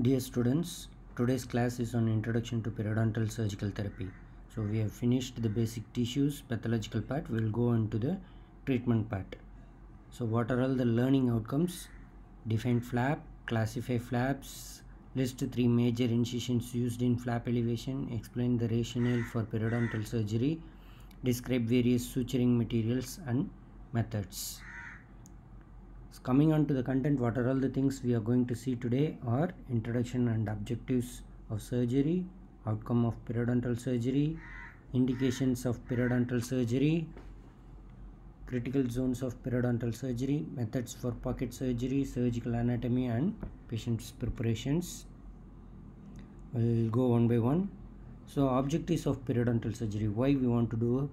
Dear students, today's class is on introduction to periodontal surgical therapy. So we have finished the basic tissues pathological part. We will go into the treatment part. So what are all the learning outcomes? Define flap, classify flaps, list three major incisions used in flap elevation, explain the rationale for periodontal surgery, describe various suturing materials and methods coming on to the content what are all the things we are going to see today are introduction and objectives of surgery outcome of periodontal surgery indications of periodontal surgery critical zones of periodontal surgery methods for pocket surgery surgical anatomy and patient's preparations we'll go one by one so objectives of periodontal surgery why we want to do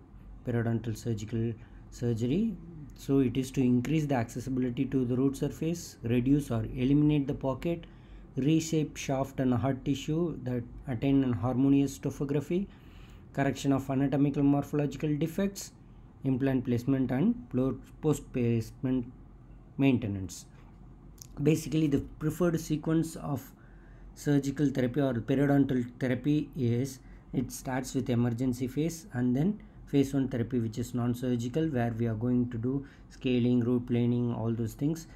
periodontal surgical surgery so it is to increase the accessibility to the root surface, reduce or eliminate the pocket, reshape shaft and heart tissue that attain an harmonious topography, correction of anatomical morphological defects, implant placement and post placement maintenance. Basically the preferred sequence of surgical therapy or periodontal therapy is it starts with emergency phase and then phase one therapy which is non-surgical where we are going to do scaling root planing all those things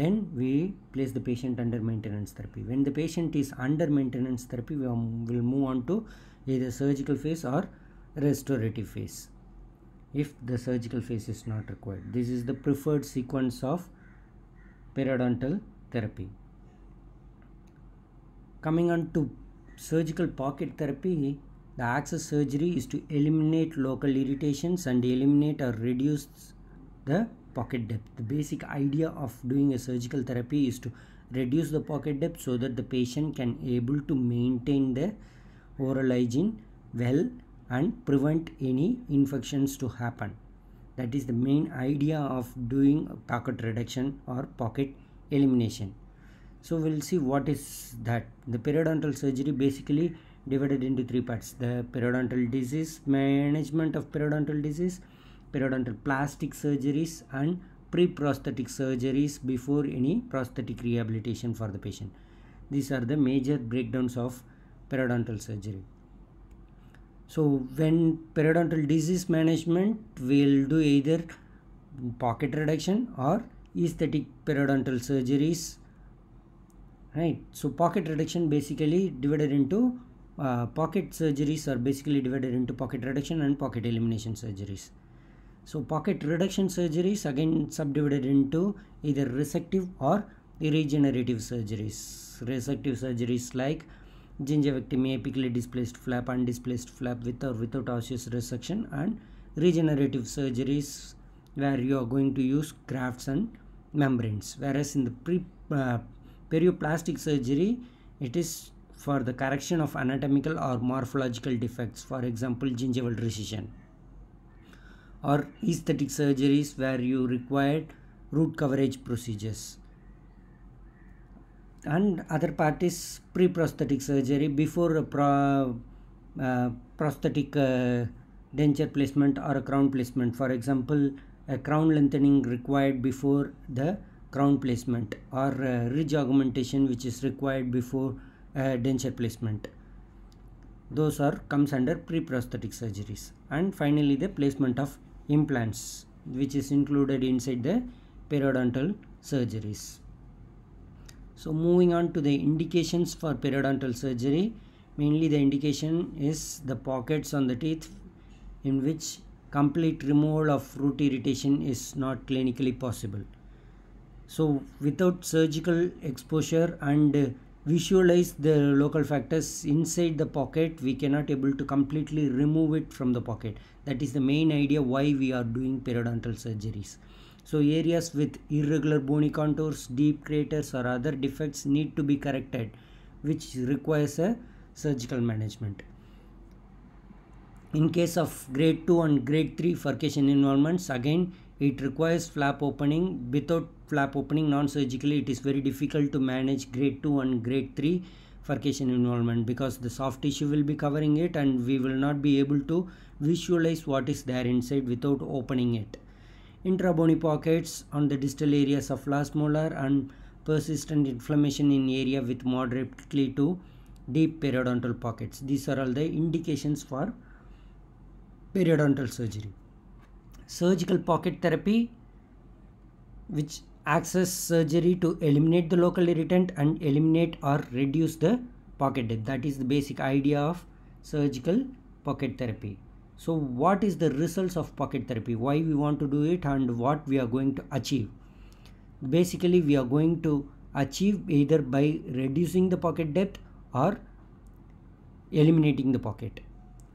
then we place the patient under maintenance therapy when the patient is under maintenance therapy we will move on to either surgical phase or restorative phase if the surgical phase is not required this is the preferred sequence of periodontal therapy coming on to surgical pocket therapy the access surgery is to eliminate local irritations and eliminate or reduce the pocket depth. The basic idea of doing a surgical therapy is to reduce the pocket depth so that the patient can able to maintain the oral hygiene well and prevent any infections to happen. That is the main idea of doing pocket reduction or pocket elimination. So we'll see what is that. The periodontal surgery basically divided into three parts the periodontal disease management of periodontal disease periodontal plastic surgeries and pre-prosthetic surgeries before any prosthetic rehabilitation for the patient these are the major breakdowns of periodontal surgery so when periodontal disease management will do either pocket reduction or aesthetic periodontal surgeries right so pocket reduction basically divided into uh, pocket surgeries are basically divided into pocket reduction and pocket elimination surgeries. So pocket reduction surgeries again subdivided into either resective or regenerative surgeries. Resective surgeries like gingivectomy, apically displaced flap, undisplaced flap with or without osseous resection and regenerative surgeries where you are going to use grafts and membranes. Whereas in the pre, uh, perioplastic surgery, it is for the correction of anatomical or morphological defects, for example, gingival recession, or aesthetic surgeries where you required root coverage procedures. And other part is pre-prosthetic surgery before a pro, uh, prosthetic uh, denture placement or a crown placement. For example, a crown lengthening required before the crown placement or uh, ridge augmentation which is required before uh, denture placement those are comes under pre-prosthetic surgeries and finally the placement of implants which is included inside the periodontal surgeries so moving on to the indications for periodontal surgery mainly the indication is the pockets on the teeth in which complete removal of root irritation is not clinically possible so without surgical exposure and visualize the local factors inside the pocket we cannot able to completely remove it from the pocket that is the main idea why we are doing periodontal surgeries so areas with irregular bony contours deep craters or other defects need to be corrected which requires a surgical management in case of grade 2 and grade 3 furcation involvements again it requires flap opening without flap opening non-surgically it is very difficult to manage grade 2 and grade 3 furcation involvement because the soft tissue will be covering it and we will not be able to visualize what is there inside without opening it. Intrabony pockets on the distal areas of last molar and persistent inflammation in area with moderately to deep periodontal pockets. These are all the indications for periodontal surgery. Surgical pocket therapy which access surgery to eliminate the local irritant and eliminate or reduce the pocket depth. That is the basic idea of surgical pocket therapy. So what is the results of pocket therapy? Why we want to do it and what we are going to achieve? Basically, we are going to achieve either by reducing the pocket depth or eliminating the pocket.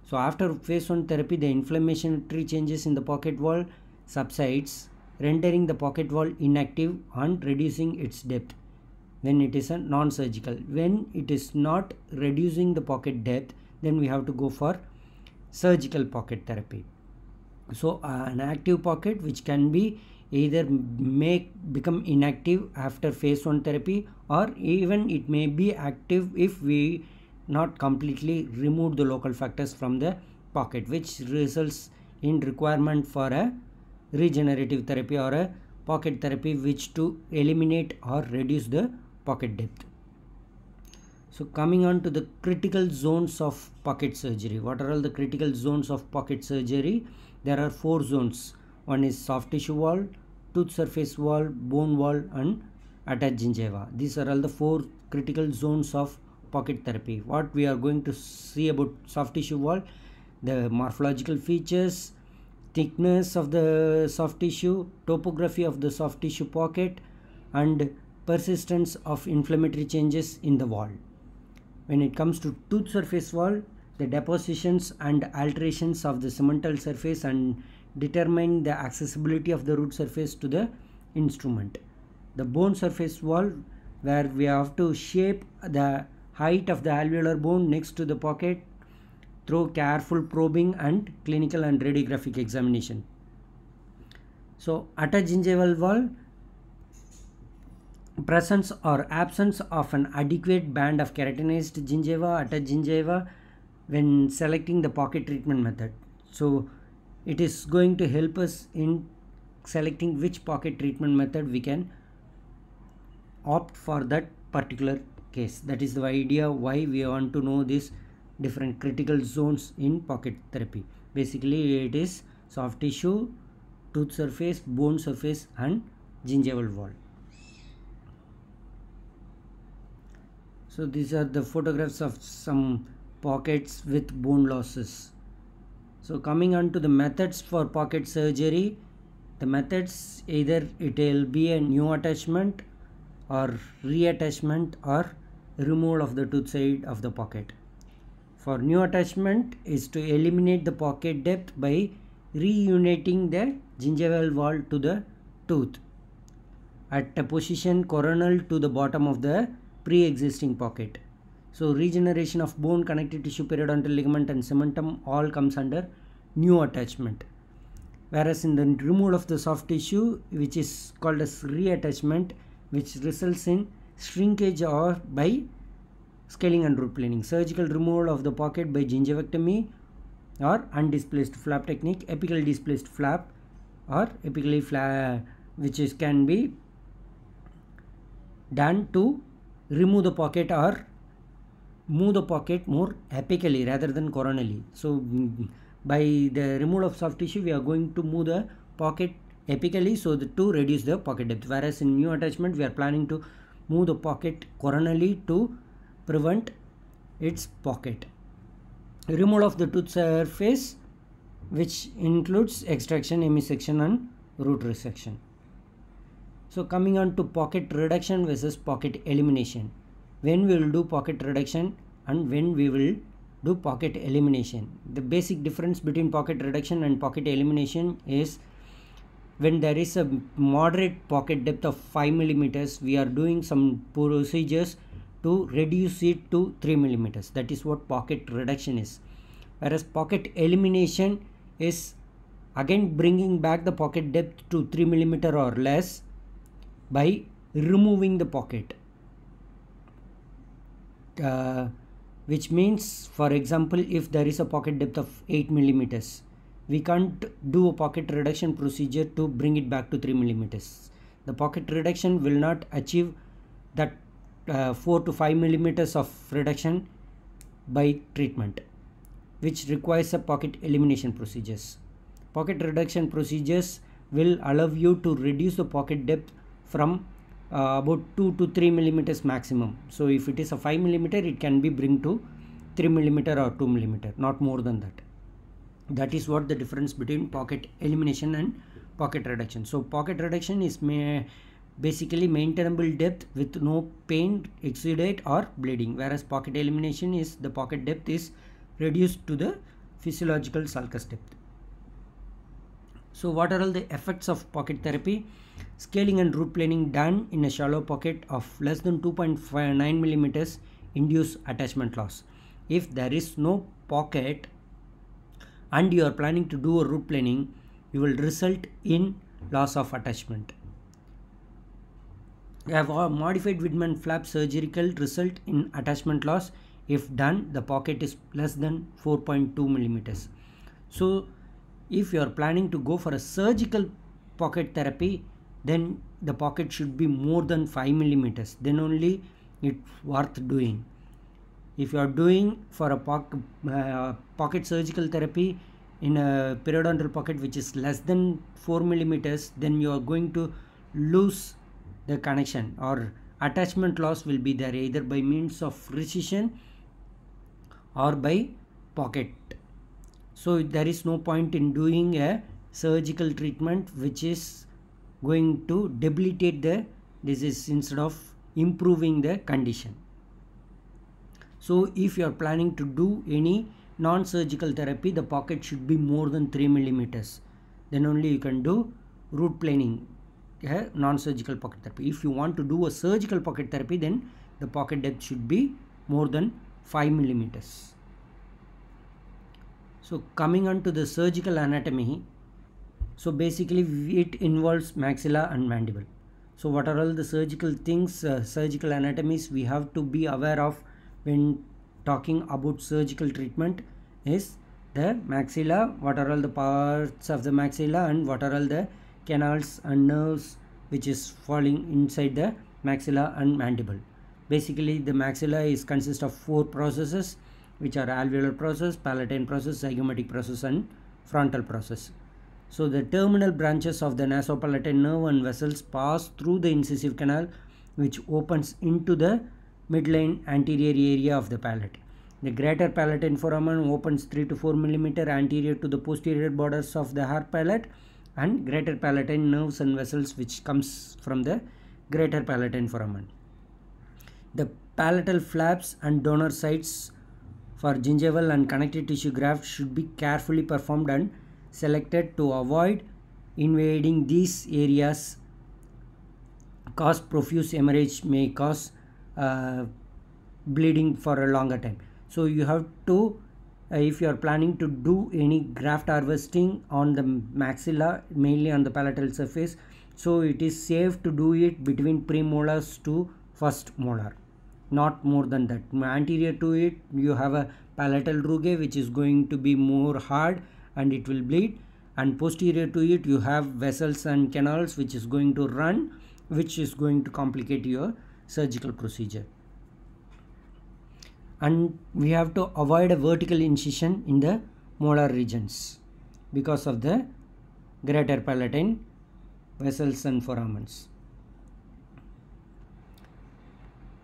So after phase 1 therapy, the inflammatory changes in the pocket wall subsides rendering the pocket wall inactive and reducing its depth when it is a non-surgical. When it is not reducing the pocket depth, then we have to go for surgical pocket therapy. So uh, an active pocket which can be either make become inactive after phase 1 therapy or even it may be active if we not completely remove the local factors from the pocket which results in requirement for a regenerative therapy or a pocket therapy which to eliminate or reduce the pocket depth. So coming on to the critical zones of pocket surgery. What are all the critical zones of pocket surgery? There are four zones. One is soft tissue wall, tooth surface wall, bone wall and attached gingiva. These are all the four critical zones of pocket therapy. What we are going to see about soft tissue wall, the morphological features, thickness of the soft tissue, topography of the soft tissue pocket and persistence of inflammatory changes in the wall. When it comes to tooth surface wall, the depositions and alterations of the cemental surface and determine the accessibility of the root surface to the instrument. The bone surface wall where we have to shape the height of the alveolar bone next to the pocket through careful probing and clinical and radiographic examination. So at a gingival wall presence or absence of an adequate band of keratinized gingiva at a gingiva, when selecting the pocket treatment method. So it is going to help us in selecting which pocket treatment method we can opt for that particular case. That is the idea why we want to know this different critical zones in pocket therapy. Basically, it is soft tissue, tooth surface, bone surface, and gingival wall. So these are the photographs of some pockets with bone losses. So coming on to the methods for pocket surgery, the methods either it will be a new attachment or reattachment or removal of the tooth side of the pocket for new attachment is to eliminate the pocket depth by reuniting the gingival wall to the tooth at a position coronal to the bottom of the pre-existing pocket. So regeneration of bone connective tissue periodontal ligament and cementum all comes under new attachment. Whereas in the removal of the soft tissue which is called as reattachment which results in shrinkage or by scaling and root planing, surgical removal of the pocket by gingivectomy or undisplaced flap technique, apically displaced flap or apically flap which is can be done to remove the pocket or move the pocket more apically rather than coronally. So by the removal of soft tissue we are going to move the pocket apically so the, to reduce the pocket depth whereas in new attachment we are planning to move the pocket coronally to prevent its pocket. Removal of the tooth surface which includes extraction, emisection and root resection. So coming on to pocket reduction versus pocket elimination. When we will do pocket reduction and when we will do pocket elimination. The basic difference between pocket reduction and pocket elimination is when there is a moderate pocket depth of 5 millimeters, we are doing some procedures to reduce it to 3 millimeters that is what pocket reduction is whereas pocket elimination is again bringing back the pocket depth to 3 millimeter or less by removing the pocket uh, which means for example if there is a pocket depth of 8 millimeters we can't do a pocket reduction procedure to bring it back to 3 millimeters the pocket reduction will not achieve that uh, 4 to 5 millimeters of reduction by treatment which requires a pocket elimination procedures. Pocket reduction procedures will allow you to reduce the pocket depth from uh, about 2 to 3 millimeters maximum. So if it is a 5 millimeter it can be bring to 3 millimeter or 2 millimeter not more than that. That is what the difference between pocket elimination and pocket reduction. So pocket reduction is may basically maintainable depth with no pain, exudate or bleeding whereas pocket elimination is the pocket depth is reduced to the physiological sulcus depth. So what are all the effects of pocket therapy? Scaling and root planing done in a shallow pocket of less than 2.59 millimeters induce attachment loss. If there is no pocket and you are planning to do a root planing, you will result in loss of attachment. We have modified Widman flap surgical result in attachment loss. If done, the pocket is less than 4.2 millimeters. So if you are planning to go for a surgical pocket therapy, then the pocket should be more than 5 millimeters. Then only it's worth doing. If you are doing for a po uh, pocket surgical therapy in a periodontal pocket which is less than 4 millimeters, then you are going to lose the connection or attachment loss will be there either by means of rescission or by pocket. So there is no point in doing a surgical treatment which is going to debilitate the disease instead of improving the condition. So if you are planning to do any non-surgical therapy the pocket should be more than 3 millimeters then only you can do root planing a non-surgical pocket therapy. If you want to do a surgical pocket therapy, then the pocket depth should be more than 5 millimeters. So coming on to the surgical anatomy, so basically it involves maxilla and mandible. So what are all the surgical things, uh, surgical anatomies we have to be aware of when talking about surgical treatment is the maxilla, what are all the parts of the maxilla and what are all the canals and nerves which is falling inside the maxilla and mandible. Basically the maxilla is consists of four processes which are alveolar process, palatine process, zygomatic process and frontal process. So the terminal branches of the nasopalatine nerve and vessels pass through the incisive canal which opens into the midline anterior area of the palate. The greater palatine foramen opens 3 to 4 millimeter anterior to the posterior borders of the hard palate and greater palatine nerves and vessels which comes from the greater palatine foramen. The palatal flaps and donor sites for gingival and connective tissue graft should be carefully performed and selected to avoid invading these areas cause profuse hemorrhage may cause uh, bleeding for a longer time so you have to uh, if you are planning to do any graft harvesting on the maxilla mainly on the palatal surface so it is safe to do it between premolars to first molar not more than that anterior to it you have a palatal rugae which is going to be more hard and it will bleed and posterior to it you have vessels and canals which is going to run which is going to complicate your surgical procedure and we have to avoid a vertical incision in the molar regions because of the greater palatine vessels and foramens.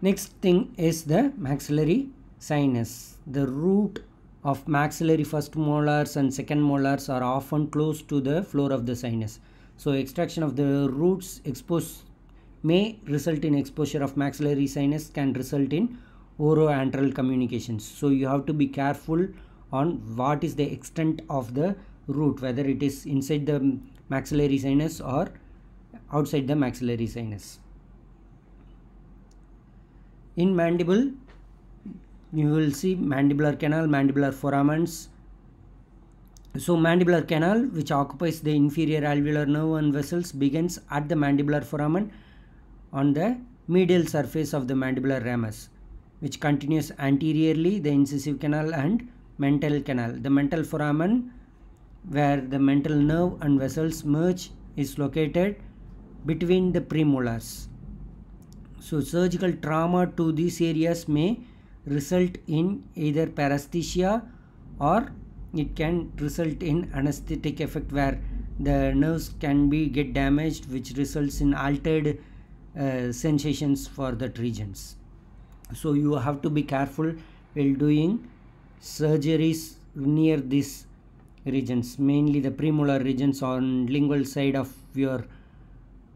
Next thing is the maxillary sinus. The root of maxillary first molars and second molars are often close to the floor of the sinus. So extraction of the roots exposed may result in exposure of maxillary sinus can result in oroantral communications so you have to be careful on what is the extent of the root whether it is inside the maxillary sinus or outside the maxillary sinus in mandible you will see mandibular canal mandibular foramens so mandibular canal which occupies the inferior alveolar nerve and vessels begins at the mandibular foramen on the medial surface of the mandibular ramus which continues anteriorly the incisive canal and mental canal. The mental foramen where the mental nerve and vessels merge is located between the premolars. So surgical trauma to these areas may result in either paresthesia or it can result in anesthetic effect where the nerves can be get damaged which results in altered uh, sensations for that regions so you have to be careful while doing surgeries near these regions mainly the premolar regions on lingual side of your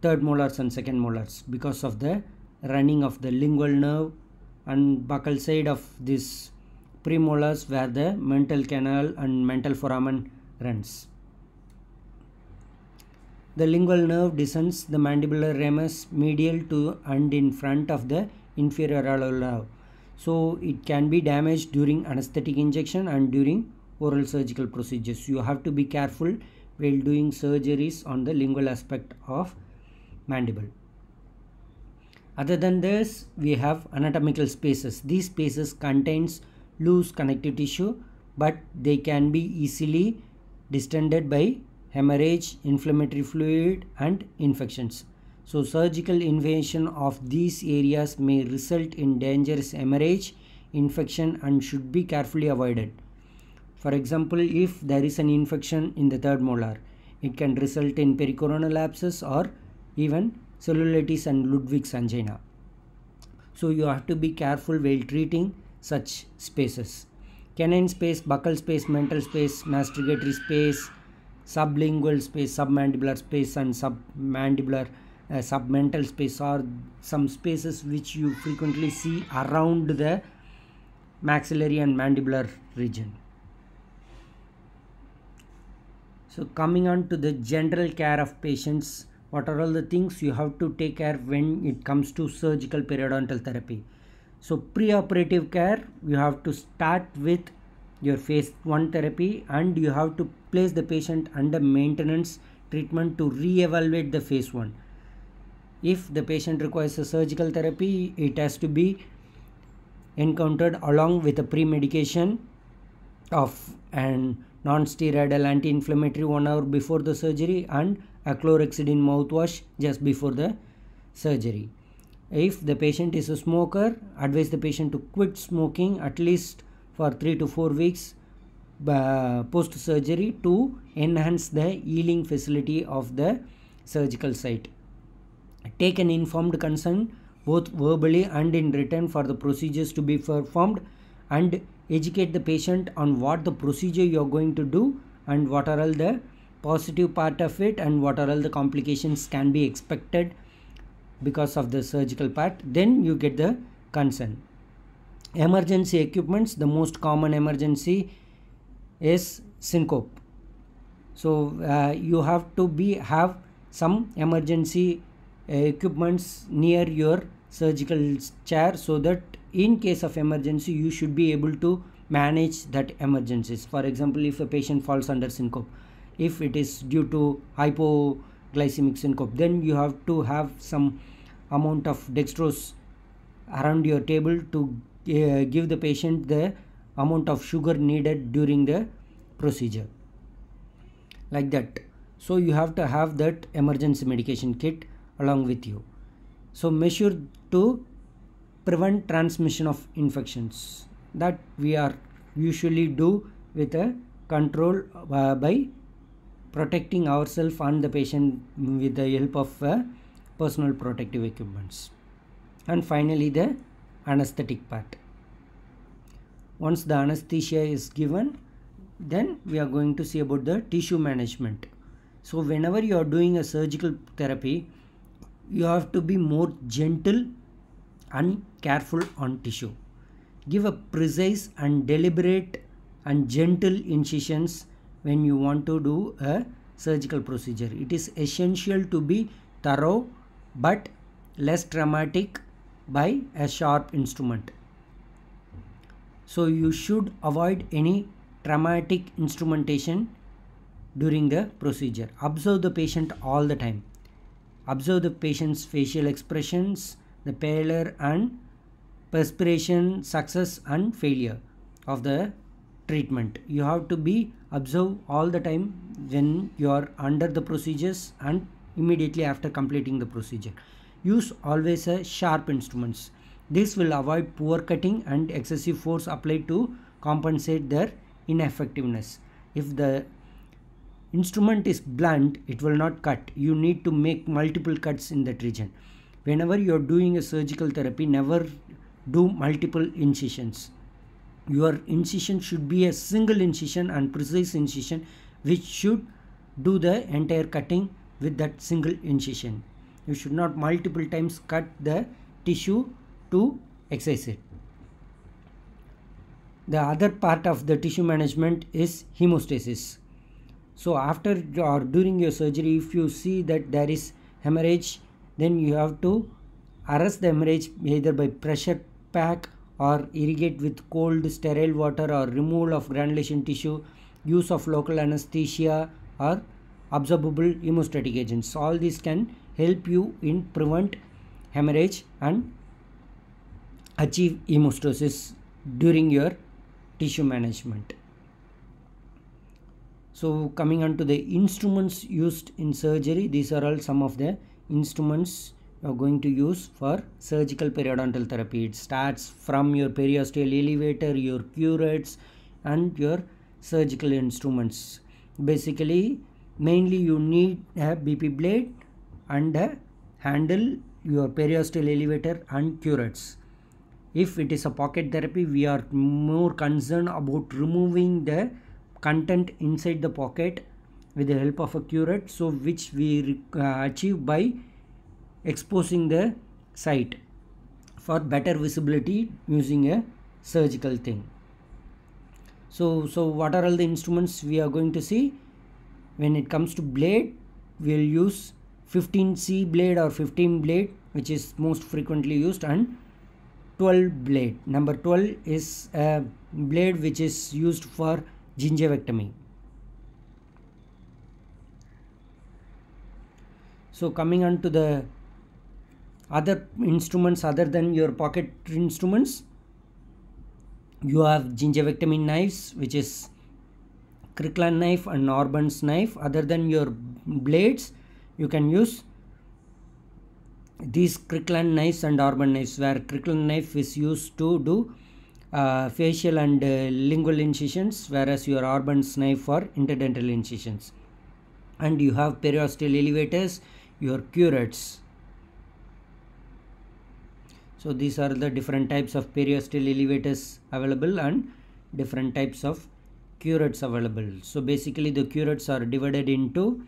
third molars and second molars because of the running of the lingual nerve and buccal side of this premolars where the mental canal and mental foramen runs. The lingual nerve descends the mandibular ramus medial to and in front of the inferior alveolar so it can be damaged during anesthetic injection and during oral surgical procedures you have to be careful while doing surgeries on the lingual aspect of mandible other than this we have anatomical spaces these spaces contains loose connective tissue but they can be easily distended by hemorrhage inflammatory fluid and infections so surgical invasion of these areas may result in dangerous hemorrhage, infection and should be carefully avoided. For example, if there is an infection in the third molar, it can result in pericoronal abscess or even cellulitis and Ludwig's angina. So you have to be careful while treating such spaces. Canine space, buccal space, mental space, mastigatory space, sublingual space, submandibular space and submandibular uh, submental space or some spaces which you frequently see around the maxillary and mandibular region. So coming on to the general care of patients, what are all the things you have to take care when it comes to surgical periodontal therapy. So preoperative care, you have to start with your phase 1 therapy and you have to place the patient under maintenance treatment to re-evaluate the phase 1 if the patient requires a surgical therapy it has to be encountered along with a pre-medication of an non-steroidal anti-inflammatory one hour before the surgery and a chlorhexidine mouthwash just before the surgery if the patient is a smoker advise the patient to quit smoking at least for 3 to 4 weeks uh, post surgery to enhance the healing facility of the surgical site take an informed consent both verbally and in written for the procedures to be performed and educate the patient on what the procedure you're going to do and what are all the positive part of it and what are all the complications can be expected because of the surgical part then you get the consent emergency equipments the most common emergency is syncope so uh, you have to be have some emergency equipments near your surgical chair so that in case of emergency you should be able to manage that emergencies for example if a patient falls under syncope if it is due to hypoglycemic syncope then you have to have some amount of dextrose around your table to uh, give the patient the amount of sugar needed during the procedure like that so you have to have that emergency medication kit along with you. So measure to prevent transmission of infections that we are usually do with a control uh, by protecting ourselves and the patient with the help of uh, personal protective equipments. And finally the anesthetic part. Once the anesthesia is given, then we are going to see about the tissue management. So whenever you are doing a surgical therapy, you have to be more gentle and careful on tissue give a precise and deliberate and gentle incisions when you want to do a surgical procedure it is essential to be thorough but less dramatic by a sharp instrument so you should avoid any traumatic instrumentation during the procedure observe the patient all the time Observe the patient's facial expressions, the pallor and perspiration, success and failure of the treatment. You have to be observe all the time when you are under the procedures and immediately after completing the procedure. Use always a sharp instruments. This will avoid poor cutting and excessive force applied to compensate their ineffectiveness. If the instrument is blunt it will not cut you need to make multiple cuts in that region whenever you are doing a surgical therapy never do multiple incisions your incision should be a single incision and precise incision which should do the entire cutting with that single incision you should not multiple times cut the tissue to excise it the other part of the tissue management is hemostasis so after or during your surgery if you see that there is hemorrhage then you have to arrest the hemorrhage either by pressure pack or irrigate with cold sterile water or removal of granulation tissue use of local anesthesia or absorbable hemostatic agents all these can help you in prevent hemorrhage and achieve hemostasis during your tissue management so coming on to the instruments used in surgery these are all some of the instruments you're going to use for surgical periodontal therapy it starts from your periosteal elevator your curettes, and your surgical instruments basically mainly you need a bp blade and a handle your periosteal elevator and curettes. if it is a pocket therapy we are more concerned about removing the content inside the pocket with the help of a curate so which we uh, achieve by exposing the site for better visibility using a surgical thing so so what are all the instruments we are going to see when it comes to blade we'll use 15c blade or 15 blade which is most frequently used and 12 blade number 12 is a blade which is used for gingivectomy. So coming on to the other instruments other than your pocket instruments, you have gingivectomy knives which is Crickland knife and Norban's knife. Other than your blades, you can use these Crickland knives and Norban knives where Crickland knife is used to do uh, facial and uh, lingual incisions whereas your Orban's snipe for interdental incisions and you have periosteal elevators your curates so these are the different types of periosteal elevators available and different types of curates available so basically the curates are divided into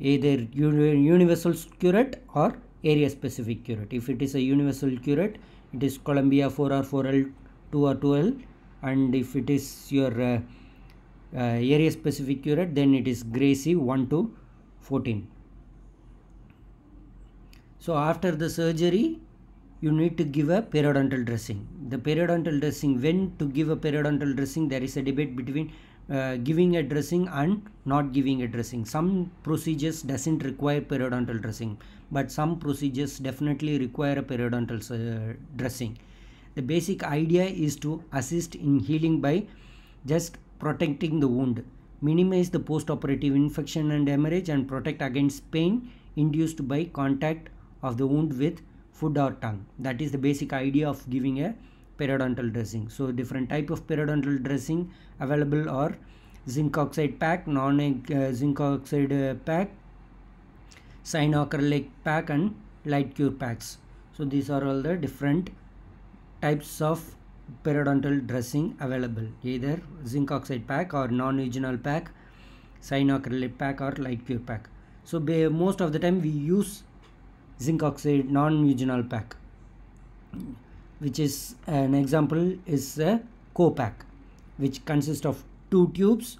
either universal curate or area specific curate if it is a universal curate it is columbia 4r4l 2 or 12 and if it is your uh, uh, area specific curate then it is Gracie 1 to 14. So after the surgery you need to give a periodontal dressing. The periodontal dressing when to give a periodontal dressing there is a debate between uh, giving a dressing and not giving a dressing. Some procedures doesn't require periodontal dressing but some procedures definitely require a periodontal uh, dressing. The basic idea is to assist in healing by just protecting the wound, minimize the postoperative infection and hemorrhage and protect against pain induced by contact of the wound with food or tongue. That is the basic idea of giving a periodontal dressing. So different type of periodontal dressing available are zinc oxide pack, non-zinc uh, zinc oxide uh, pack, cyanocrylic pack and light cure packs. So these are all the different types of periodontal dressing available either zinc oxide pack or non-regional pack cyanocrylate pack or light cure pack so most of the time we use zinc oxide non-regional pack which is an example is a co-pack which consists of two tubes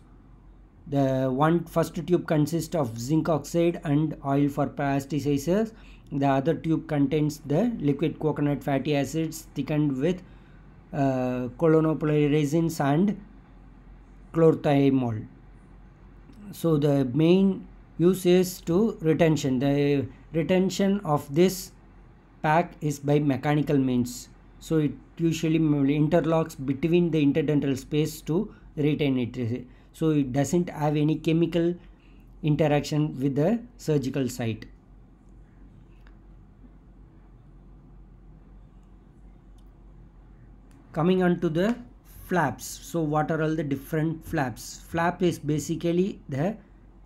the one first tube consists of zinc oxide and oil for plasticizers the other tube contains the liquid coconut fatty acids thickened with uh, colonopolary resins and chlorothiamol So the main use is to retention. The retention of this pack is by mechanical means. So it usually interlocks between the interdental space to retain it. So it doesn't have any chemical interaction with the surgical site. coming on to the flaps so what are all the different flaps flap is basically the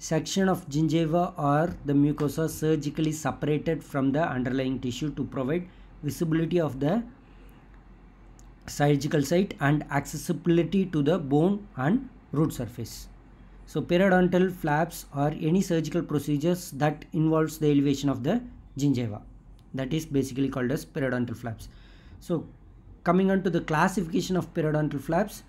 section of gingiva or the mucosa surgically separated from the underlying tissue to provide visibility of the surgical site and accessibility to the bone and root surface. So periodontal flaps are any surgical procedures that involves the elevation of the gingiva that is basically called as periodontal flaps. So coming on to the classification of periodontal flaps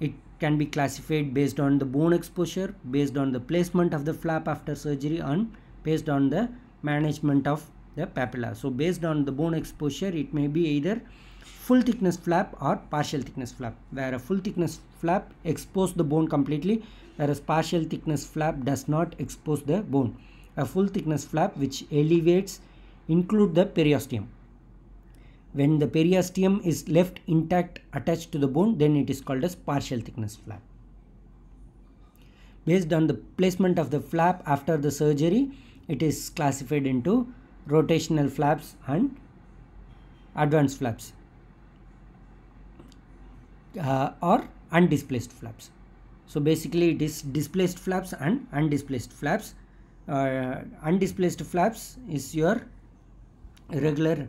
it can be classified based on the bone exposure based on the placement of the flap after surgery and based on the management of the papilla so based on the bone exposure it may be either full thickness flap or partial thickness flap where a full thickness flap exposes the bone completely whereas partial thickness flap does not expose the bone a full thickness flap which elevates include the periosteum when the periosteum is left intact attached to the bone, then it is called as partial thickness flap. Based on the placement of the flap after the surgery, it is classified into rotational flaps and advanced flaps uh, or undisplaced flaps. So basically it is displaced flaps and undisplaced flaps. Uh, undisplaced flaps is your regular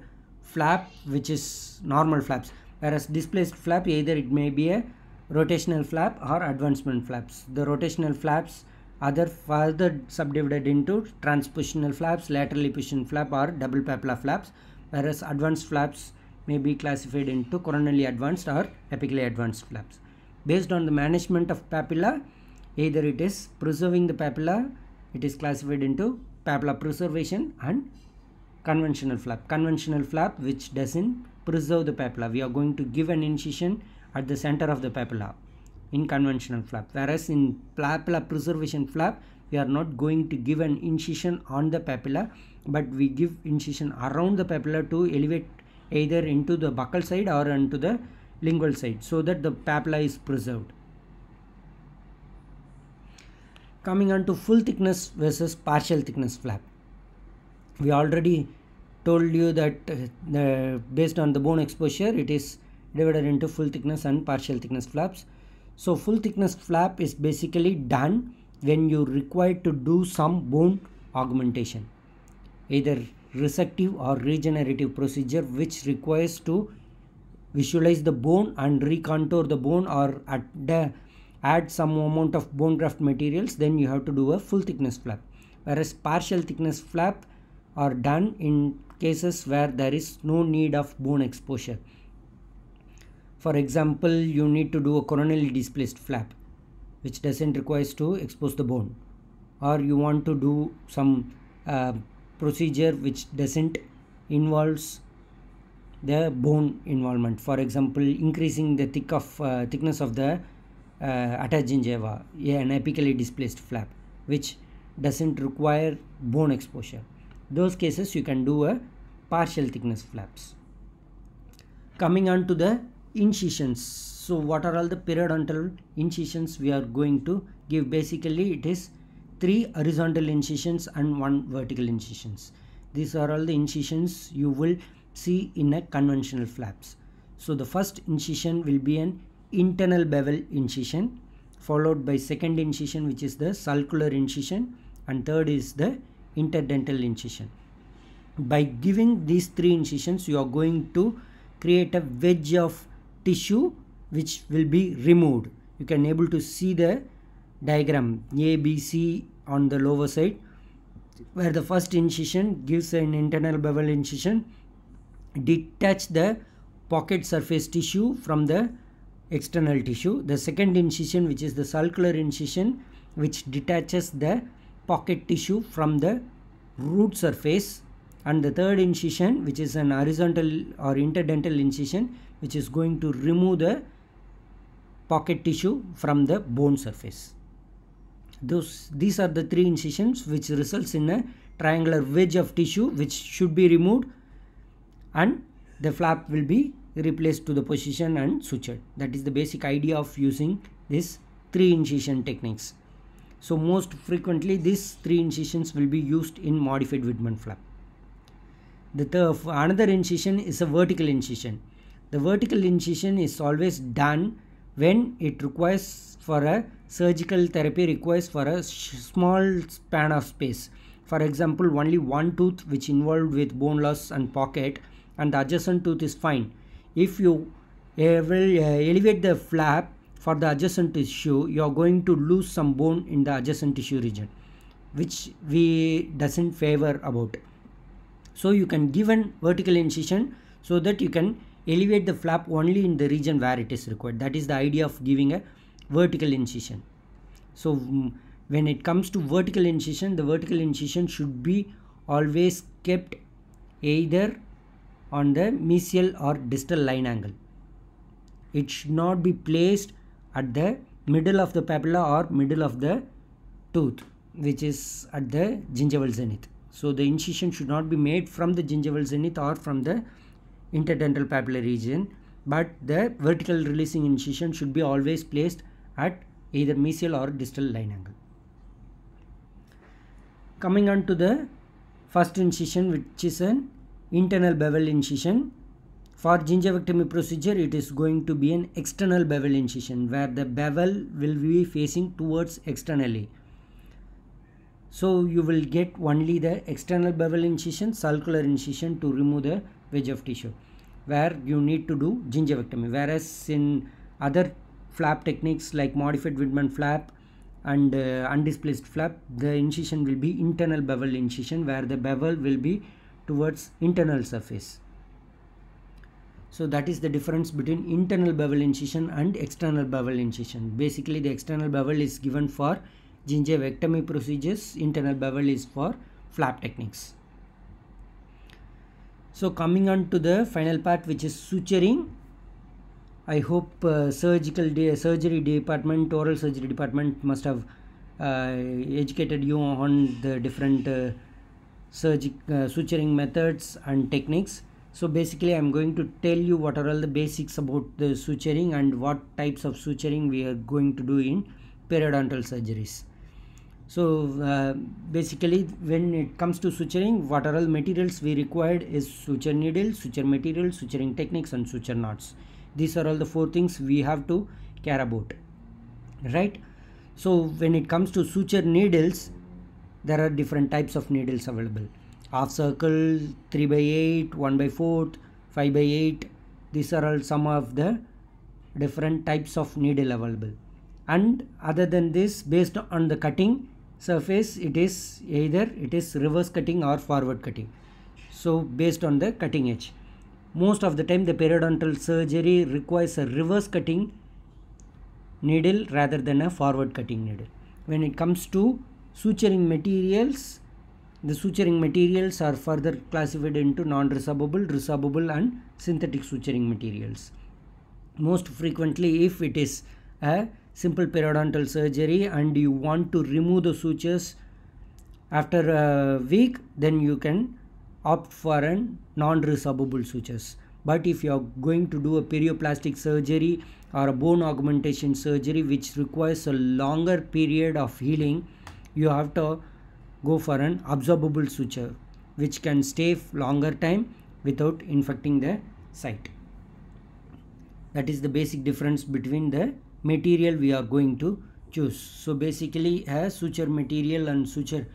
flap which is normal flaps whereas displaced flap either it may be a rotational flap or advancement flaps the rotational flaps other further subdivided into transpositional flaps laterally pushing flap or double papilla flaps whereas advanced flaps may be classified into coronally advanced or apically advanced flaps based on the management of papilla either it is preserving the papilla it is classified into papilla preservation and conventional flap conventional flap which doesn't preserve the papilla we are going to give an incision at the center of the papilla in conventional flap whereas in papilla preservation flap we are not going to give an incision on the papilla but we give incision around the papilla to elevate either into the buccal side or into the lingual side so that the papilla is preserved coming on to full thickness versus partial thickness flap we already told you that uh, based on the bone exposure it is divided into full thickness and partial thickness flaps so full thickness flap is basically done when you require to do some bone augmentation either resective or regenerative procedure which requires to visualize the bone and recontour the bone or add, add some amount of bone graft materials then you have to do a full thickness flap whereas partial thickness flap are done in cases where there is no need of bone exposure. For example, you need to do a coronally displaced flap which doesn't require to expose the bone or you want to do some uh, procedure which doesn't involves the bone involvement for example increasing the thick of uh, thickness of the uh, gingiva, an apically displaced flap which doesn't require bone exposure those cases you can do a partial thickness flaps coming on to the incisions so what are all the periodontal incisions we are going to give basically it is three horizontal incisions and one vertical incisions these are all the incisions you will see in a conventional flaps so the first incision will be an internal bevel incision followed by second incision which is the sulcular incision and third is the interdental incision by giving these three incisions you are going to create a wedge of tissue which will be removed you can able to see the diagram ABC on the lower side where the first incision gives an internal bevel incision detach the pocket surface tissue from the external tissue the second incision which is the sulcular incision which detaches the pocket tissue from the root surface and the third incision which is an horizontal or interdental incision which is going to remove the pocket tissue from the bone surface. Those, these are the three incisions which results in a triangular wedge of tissue which should be removed and the flap will be replaced to the position and sutured. That is the basic idea of using this three incision techniques. So most frequently these three incisions will be used in modified Whitman flap. The third, another incision is a vertical incision. The vertical incision is always done when it requires for a surgical therapy requires for a small span of space. For example, only one tooth which involved with bone loss and pocket and the adjacent tooth is fine. If you uh, will uh, elevate the flap for the adjacent tissue you are going to lose some bone in the adjacent tissue region which we doesn't favor about so you can give an vertical incision so that you can elevate the flap only in the region where it is required that is the idea of giving a vertical incision so mm, when it comes to vertical incision the vertical incision should be always kept either on the mesial or distal line angle it should not be placed at the middle of the papilla or middle of the tooth which is at the gingival zenith. So the incision should not be made from the gingival zenith or from the interdental papillary region but the vertical releasing incision should be always placed at either mesial or distal line angle. Coming on to the first incision which is an internal bevel incision for gingivectomy procedure, it is going to be an external bevel incision where the bevel will be facing towards externally. So you will get only the external bevel incision, sulcular incision to remove the wedge of tissue where you need to do gingivectomy. Whereas in other flap techniques like modified Widman flap and uh, undisplaced flap, the incision will be internal bevel incision where the bevel will be towards internal surface. So that is the difference between internal bevel incision and external bevel incision. Basically the external bevel is given for gingivectomy procedures, internal bevel is for flap techniques. So coming on to the final part which is suturing. I hope uh, surgical de surgery department, oral surgery department must have uh, educated you on the different uh, uh suturing methods and techniques so basically i'm going to tell you what are all the basics about the suturing and what types of suturing we are going to do in periodontal surgeries so uh, basically when it comes to suturing what are all materials we required is suture needle suture material suturing techniques and suture knots these are all the four things we have to care about right so when it comes to suture needles there are different types of needles available half circle 3 by 8 1 by 4 5 by 8 these are all some of the different types of needle available and other than this based on the cutting surface it is either it is reverse cutting or forward cutting so based on the cutting edge most of the time the periodontal surgery requires a reverse cutting needle rather than a forward cutting needle when it comes to suturing materials the suturing materials are further classified into non-resorbable, resorbable and synthetic suturing materials. Most frequently if it is a simple periodontal surgery and you want to remove the sutures after a week then you can opt for a non-resorbable sutures. But if you are going to do a perioplastic surgery or a bone augmentation surgery which requires a longer period of healing you have to go for an absorbable suture which can stay longer time without infecting the site. That is the basic difference between the material we are going to choose. So basically a suture material and suture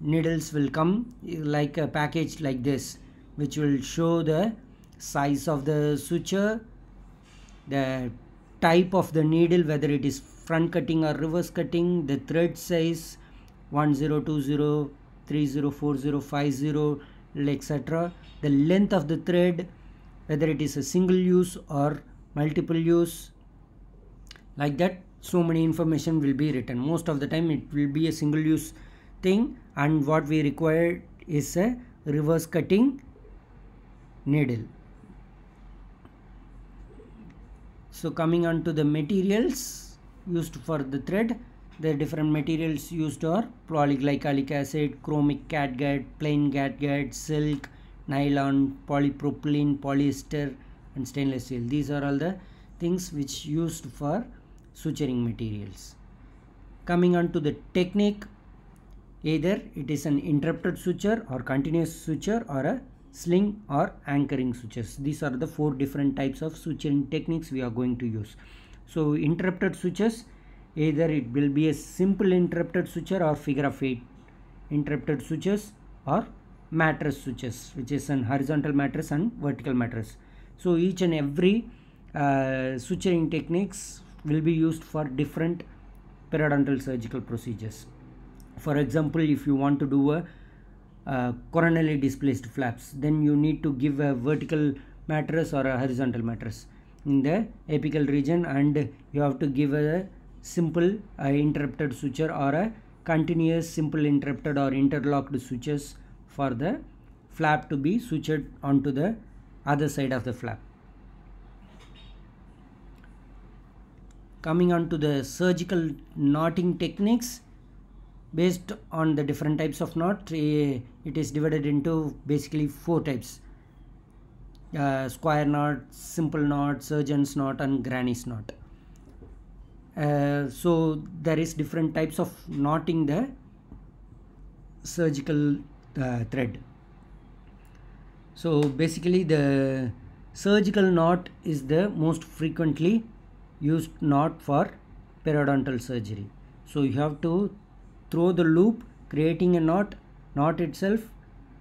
needles will come eh, like a package like this which will show the size of the suture, the type of the needle whether it is front cutting or reverse cutting, the thread size, 1020 3040 etc the length of the thread whether it is a single use or multiple use like that so many information will be written most of the time it will be a single use thing and what we require is a reverse cutting needle so coming on to the materials used for the thread the different materials used are polyglycolic acid, chromic catgut, plain catgut, silk, nylon, polypropylene, polyester and stainless steel. These are all the things which used for suturing materials. Coming on to the technique, either it is an interrupted suture or continuous suture or a sling or anchoring sutures. These are the four different types of suturing techniques we are going to use. So interrupted sutures either it will be a simple interrupted switcher or figure of 8 interrupted switches or mattress switches which is an horizontal mattress and vertical mattress so each and every uh, suturing techniques will be used for different periodontal surgical procedures for example if you want to do a uh, coronally displaced flaps then you need to give a vertical mattress or a horizontal mattress in the apical region and you have to give a simple uh, interrupted suture or a continuous simple interrupted or interlocked sutures for the flap to be sutured onto the other side of the flap. Coming on to the surgical knotting techniques based on the different types of knot it is divided into basically four types uh, square knot, simple knot, surgeon's knot and granny's knot. Uh, so there is different types of knotting the surgical uh, thread so basically the surgical knot is the most frequently used knot for periodontal surgery so you have to throw the loop creating a knot knot itself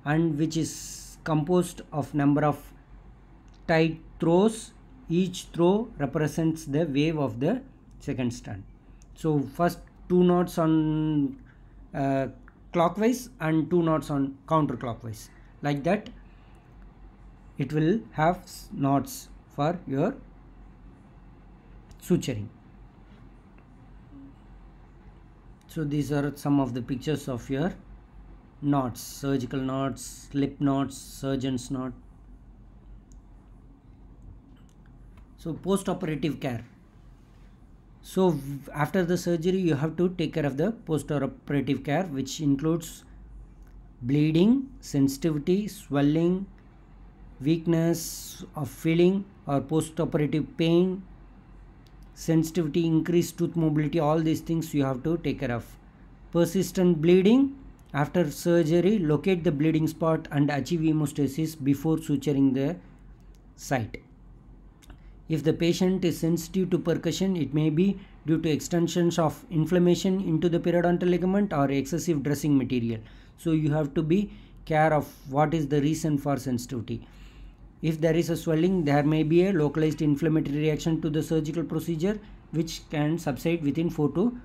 and which is composed of number of tight throws each throw represents the wave of the second strand so first two knots on uh, clockwise and two knots on counterclockwise like that it will have knots for your suturing so these are some of the pictures of your knots surgical knots slip knots surgeon's knot so post operative care so after the surgery you have to take care of the postoperative care which includes bleeding sensitivity swelling weakness of feeling or postoperative pain sensitivity increased tooth mobility all these things you have to take care of persistent bleeding after surgery locate the bleeding spot and achieve hemostasis before suturing the site if the patient is sensitive to percussion, it may be due to extensions of inflammation into the periodontal ligament or excessive dressing material. So you have to be care of what is the reason for sensitivity. If there is a swelling, there may be a localized inflammatory reaction to the surgical procedure which can subside within 4 to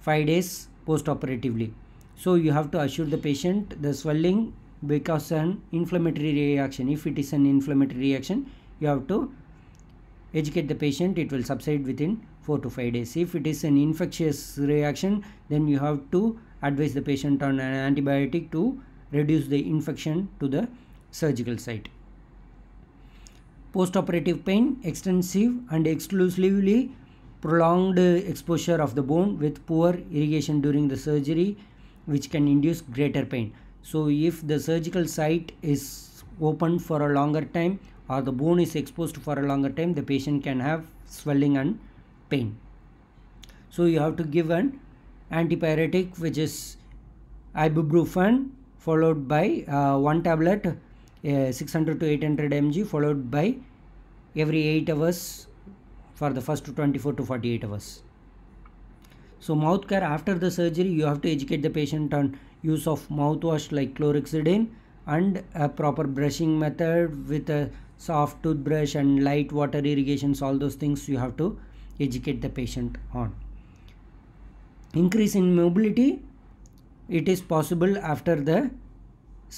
5 days post-operatively. So you have to assure the patient the swelling because an inflammatory reaction. If it is an inflammatory reaction, you have to educate the patient it will subside within 4 to 5 days if it is an infectious reaction then you have to advise the patient on an antibiotic to reduce the infection to the surgical site post-operative pain extensive and exclusively prolonged exposure of the bone with poor irrigation during the surgery which can induce greater pain so if the surgical site is open for a longer time or the bone is exposed for a longer time the patient can have swelling and pain so you have to give an antipyretic which is ibuprofen followed by uh, one tablet uh, 600 to 800 mg followed by every 8 hours for the first 24 to 48 hours so mouth care after the surgery you have to educate the patient on use of mouthwash like chlorhexidine and a proper brushing method with a soft toothbrush and light water irrigations all those things you have to educate the patient on increase in mobility it is possible after the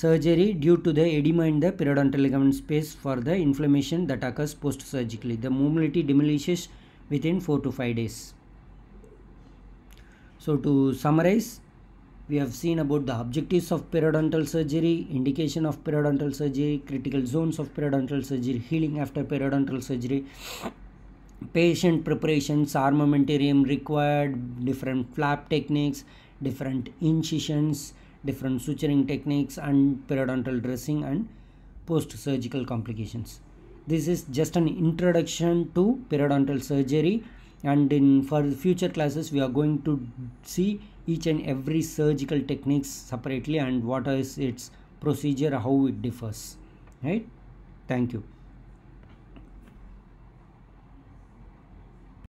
surgery due to the edema in the periodontal ligament space for the inflammation that occurs post surgically the mobility diminishes within 4 to 5 days so to summarize we have seen about the objectives of periodontal surgery, indication of periodontal surgery, critical zones of periodontal surgery, healing after periodontal surgery, patient preparations, armamentarium required, different flap techniques, different incisions, different suturing techniques and periodontal dressing and post-surgical complications. This is just an introduction to periodontal surgery and in for future classes we are going to see each and every surgical techniques separately and what is its procedure how it differs right thank you